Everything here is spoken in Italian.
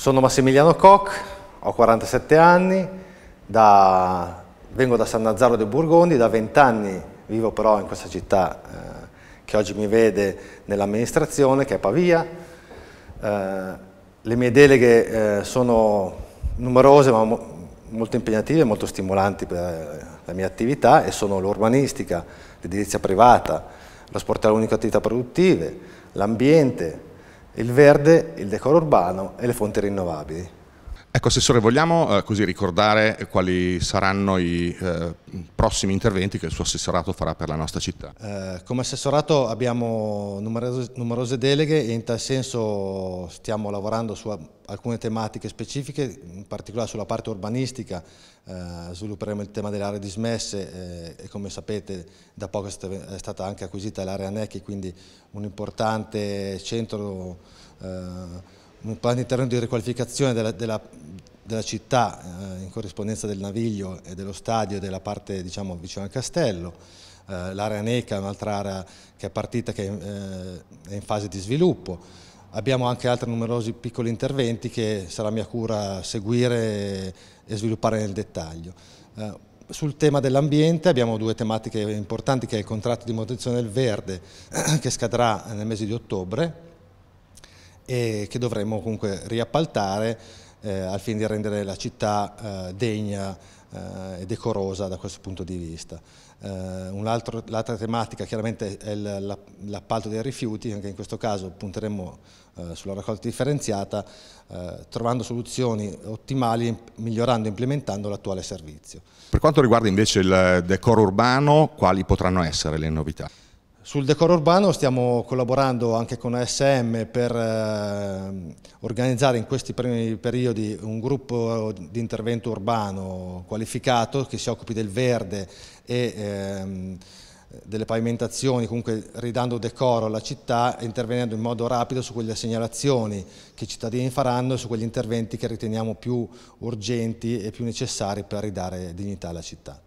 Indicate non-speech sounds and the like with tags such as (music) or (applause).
Sono Massimiliano Koch, ho 47 anni, da, vengo da San Nazzaro dei Burgondi, da 20 anni vivo però in questa città eh, che oggi mi vede nell'amministrazione, che è Pavia. Eh, le mie deleghe eh, sono numerose ma mo molto impegnative, molto stimolanti per la mia attività e sono l'urbanistica, l'edilizia privata, lo sportello unico attività produttive, l'ambiente, il verde, il decoro urbano e le fonti rinnovabili. Ecco, Assessore, vogliamo eh, così ricordare quali saranno i eh, prossimi interventi che il suo assessorato farà per la nostra città? Eh, come assessorato abbiamo numerose, numerose, deleghe e in tal senso stiamo lavorando su alcune tematiche specifiche, in particolare sulla parte urbanistica, eh, svilupperemo il tema delle aree dismesse eh, e come sapete da poco è stata anche acquisita l'area Necchi, quindi un importante centro eh, un piano di riqualificazione della, della, della città eh, in corrispondenza del Naviglio e dello stadio e della parte diciamo, vicino al castello, eh, l'area Neca è un'altra area che è partita, che eh, è in fase di sviluppo. Abbiamo anche altri numerosi piccoli interventi che sarà mia cura seguire e sviluppare nel dettaglio. Eh, sul tema dell'ambiente abbiamo due tematiche importanti che è il contratto di manutenzione del verde (clears throat) che scadrà nel mese di ottobre e che dovremmo comunque riappaltare eh, al fine di rendere la città eh, degna eh, e decorosa da questo punto di vista. Eh, l'altra tematica chiaramente è l'appalto dei rifiuti, anche in questo caso punteremo eh, sulla raccolta differenziata trovando soluzioni ottimali, migliorando e implementando l'attuale servizio. Per quanto riguarda invece il decoro urbano, quali potranno essere le novità? Sul decoro urbano stiamo collaborando anche con ASM per eh, organizzare in questi primi periodi un gruppo di intervento urbano qualificato che si occupi del verde e ehm, delle pavimentazioni, comunque ridando decoro alla città e intervenendo in modo rapido su quelle segnalazioni che i cittadini faranno e su quegli interventi che riteniamo più urgenti e più necessari per ridare dignità alla città.